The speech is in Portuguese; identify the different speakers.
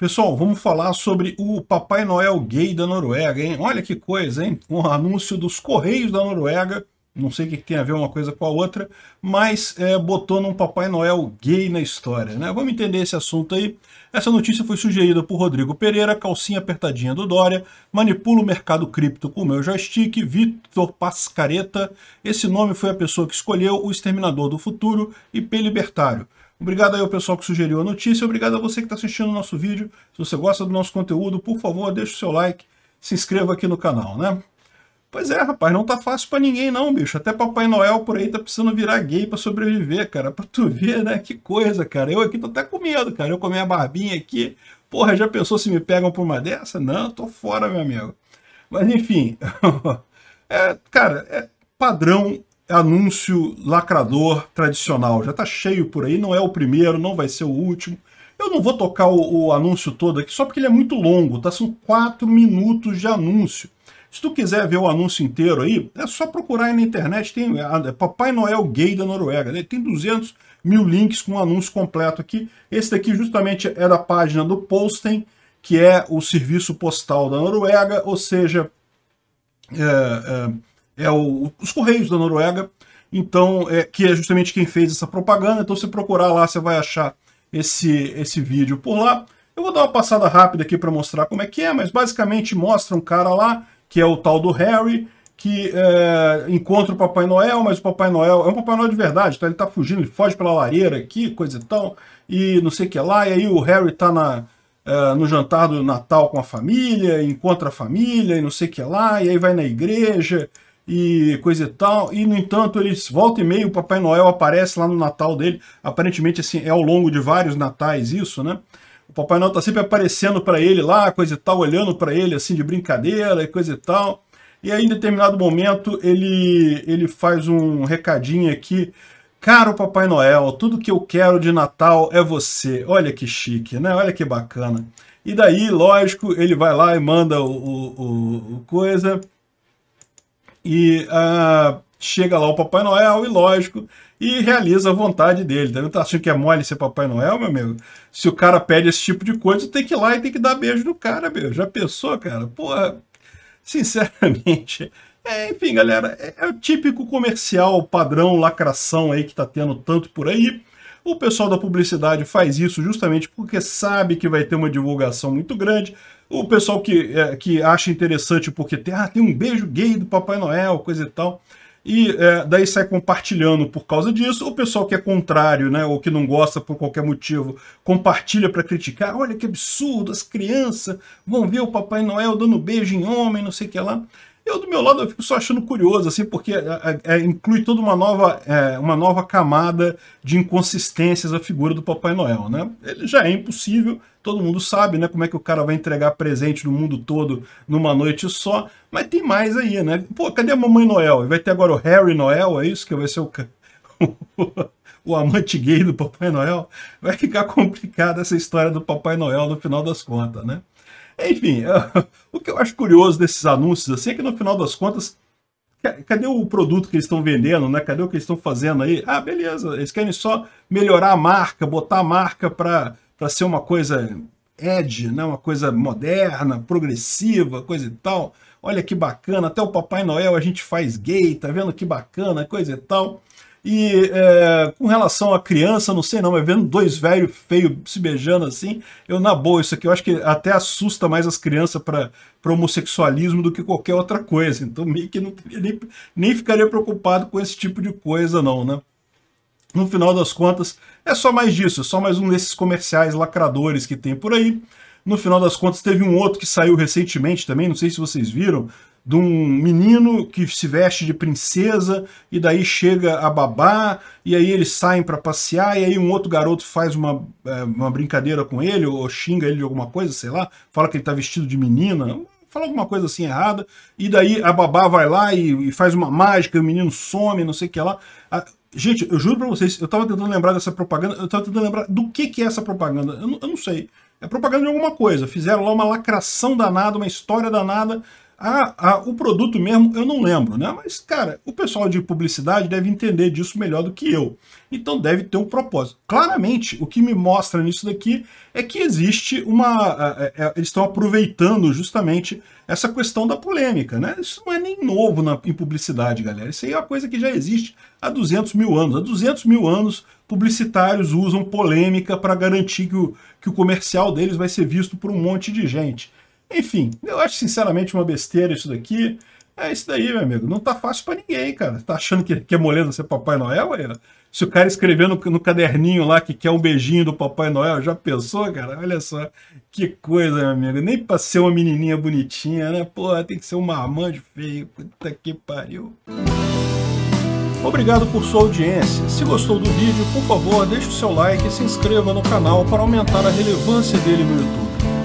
Speaker 1: Pessoal, vamos falar sobre o Papai Noel gay da Noruega, hein? Olha que coisa, hein? Um anúncio dos Correios da Noruega, não sei o que tem a ver uma coisa com a outra, mas é, botou num Papai Noel gay na história, né? Vamos entender esse assunto aí. Essa notícia foi sugerida por Rodrigo Pereira, calcinha apertadinha do Dória, manipula o mercado cripto com o meu joystick, Vitor Pascareta. Esse nome foi a pessoa que escolheu o Exterminador do Futuro e P Libertário. Obrigado aí ao pessoal que sugeriu a notícia, obrigado a você que está assistindo o nosso vídeo. Se você gosta do nosso conteúdo, por favor, deixe o seu like, se inscreva aqui no canal, né? Pois é, rapaz, não tá fácil para ninguém não, bicho. Até Papai Noel por aí tá precisando virar gay para sobreviver, cara. Pra tu ver, né? Que coisa, cara. Eu aqui tô até com medo, cara. Eu comi a barbinha aqui. Porra, já pensou se me pegam por uma dessa? Não, tô fora, meu amigo. Mas enfim. é, cara, é padrão anúncio lacrador tradicional. Já está cheio por aí, não é o primeiro, não vai ser o último. Eu não vou tocar o, o, anúncio todo aqui, só porque ele é muito longo, tá? São quatro minutos de anúncio. Se tu quiser ver o anúncio inteiro aí, é só procurar aí na internet, tem é, a, é Papai Noel Gay da Noruega, né? tem 200 mil links com o anúncio completo aqui. Esse daqui justamente é da página do Posten, que é o serviço postal da Noruega, ou seja, é, é é o, os Correios da Noruega, então é, que é justamente quem fez essa propaganda. Então, se procurar lá, você vai achar esse, esse vídeo por lá. Eu vou dar uma passada rápida aqui para mostrar como é que é, mas basicamente mostra um cara lá, que é o tal do Harry, que é, encontra o Papai Noel, mas o Papai Noel é um Papai Noel de verdade, tá? Ele tá fugindo, ele foge pela lareira aqui, coisa e tal, e não sei o que lá, e aí o Harry tá na, é, no jantar do Natal com a família, encontra a família e não sei o que lá, e aí vai na igreja, e coisa e tal. E, no entanto, eles volta e meio o Papai Noel aparece lá no Natal dele. Aparentemente, assim, é ao longo de vários natais isso, né? O Papai Noel tá sempre aparecendo para ele lá, coisa e tal, olhando para ele assim de brincadeira e coisa e tal. E aí, em determinado momento, ele, ele faz um recadinho aqui. Caro Papai Noel, tudo que eu quero de Natal é você. Olha que chique, né? Olha que bacana. E daí, lógico, ele vai lá e manda o, o, o coisa. E uh, chega lá o Papai Noel, e lógico, e realiza a vontade dele. Deve estar tá achando que é mole ser Papai Noel, meu amigo? Se o cara pede esse tipo de coisa, tem que ir lá e tem que dar beijo no cara, meu. Já pensou, cara? Porra, sinceramente. É, enfim, galera, é, é o típico comercial padrão lacração aí que tá tendo tanto por aí. O pessoal da publicidade faz isso justamente porque sabe que vai ter uma divulgação muito grande. O pessoal que, é, que acha interessante porque tem, ah, tem um beijo gay do Papai Noel, coisa e tal. E é, daí sai compartilhando por causa disso. O pessoal que é contrário, né, ou que não gosta por qualquer motivo, compartilha para criticar. Olha que absurdo, as crianças vão ver o Papai Noel dando beijo em homem, não sei o que lá. Eu, do meu lado, eu fico só achando curioso, assim, porque é, é, é inclui toda uma nova, é, uma nova camada de inconsistências a figura do Papai Noel, né? Ele já é impossível, todo mundo sabe, né? Como é que o cara vai entregar presente no mundo todo numa noite só, mas tem mais aí, né? Pô, cadê a Mamãe Noel? Vai ter agora o Harry Noel, é isso que vai ser o... o amante gay do Papai Noel, vai ficar complicada essa história do Papai Noel no final das contas, né? Enfim, é, o que eu acho curioso desses anúncios assim é que no final das contas, cadê o produto que eles estão vendendo, né? Cadê o que eles estão fazendo aí? Ah, beleza, eles querem só melhorar a marca, botar a marca para ser uma coisa edge, né? Uma coisa moderna, progressiva, coisa e tal. Olha que bacana, até o Papai Noel a gente faz gay, tá vendo que bacana, coisa e tal. E é, com relação à criança, não sei não, mas vendo dois velhos feios se beijando assim, eu na boa, isso aqui eu acho que até assusta mais as crianças para homossexualismo do que qualquer outra coisa. Então meio que não, nem, nem ficaria preocupado com esse tipo de coisa não, né? No final das contas, é só mais disso, é só mais um desses comerciais lacradores que tem por aí. No final das contas, teve um outro que saiu recentemente também, não sei se vocês viram, de um menino que se veste de princesa e daí chega a babá e aí eles saem para passear e aí um outro garoto faz uma, é, uma brincadeira com ele ou xinga ele de alguma coisa, sei lá, fala que ele está vestido de menina, fala alguma coisa assim errada e daí a babá vai lá e, e faz uma mágica e o menino some, não sei o que lá. A, gente, eu juro para vocês, eu estava tentando lembrar dessa propaganda, eu estava tentando lembrar do que que é essa propaganda, eu eu não sei. É propaganda de alguma coisa, fizeram lá uma lacração danada, uma história danada, o produto mesmo eu não lembro, né? Mas, cara, o pessoal de publicidade deve entender disso melhor do que eu. Então deve ter um propósito. Claramente, o que me mostra nisso daqui é que existe uma... É, eles estão aproveitando justamente essa questão da polêmica, né? Isso não é nem novo na, em publicidade, galera. Isso aí é uma coisa que já existe há 200 mil anos. Há 200 mil anos, publicitários usam polêmica para garantir que o, que o comercial deles vai ser visto por um monte de gente. Enfim, eu acho sinceramente uma besteira isso daqui. É isso daí, meu amigo. Não tá fácil para ninguém, cara. Tá achando que, que é moleza ser Papai Noel? Aí, se o cara escrever no, no, caderninho lá que quer um beijinho do Papai Noel, já pensou, cara? Olha só, que coisa, meu amigo. Nem pra ser uma menininha bonitinha, né? Pô, tem que ser um marmanjo feio. Puta que pariu. Obrigado por sua audiência. Se gostou do vídeo, por favor, deixe o seu like e se inscreva no canal para aumentar a relevância dele no YouTube.